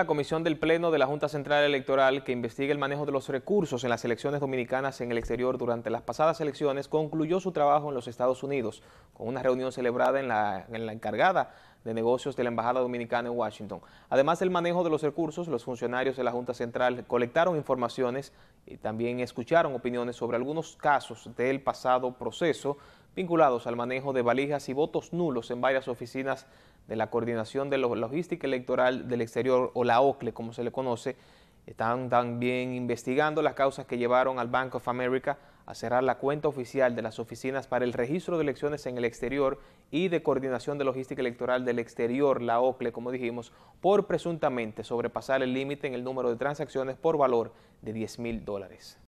la comisión del Pleno de la Junta Central Electoral que investiga el manejo de los recursos en las elecciones dominicanas en el exterior durante las pasadas elecciones concluyó su trabajo en los Estados Unidos con una reunión celebrada en la, en la encargada de Negocios de la Embajada Dominicana en Washington. Además del manejo de los recursos, los funcionarios de la Junta Central colectaron informaciones y también escucharon opiniones sobre algunos casos del pasado proceso vinculados al manejo de valijas y votos nulos en varias oficinas de la Coordinación de Logística Electoral del Exterior, o la OCLE, como se le conoce. Están también investigando las causas que llevaron al Bank of America a cerrar la cuenta oficial de las oficinas para el registro de elecciones en el exterior y de coordinación de logística electoral del exterior, la OCLE, como dijimos, por presuntamente sobrepasar el límite en el número de transacciones por valor de 10 mil dólares.